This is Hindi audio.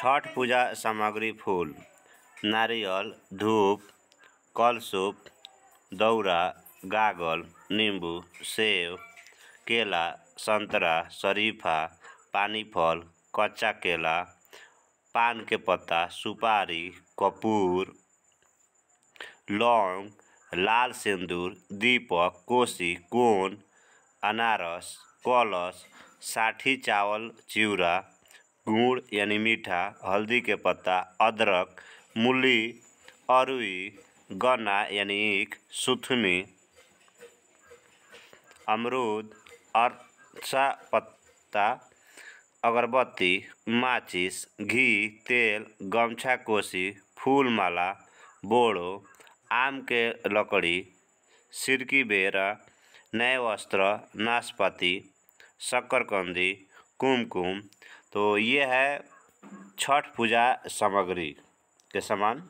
छठ पूजा सामग्री फूल नारियल धूप कल सूप दौरा गागल नींबू सेब केला संतरा शरीफा पानी फल कच्चा केला पान के पत्ता सुपारी कपूर लौंग लाल सिंदूर दीपक कोसी कोन अनारस कलश साठी चावल चिवरा गुड़ यानी मीठा हल्दी के पत्ता अदरक मूली अरुई गन्ना यानी ईख सुथनी अमरूद अर्सा पत्ता अगरबत्ती माचिस घी तेल गमछा कोसी फूलमाला बोड़ो आम के लकड़ी सिरकी बेरा नए वस्त्र नाशपाती शक्करकंदी कुमकुम तो ये है छठ पूजा सामग्री के समान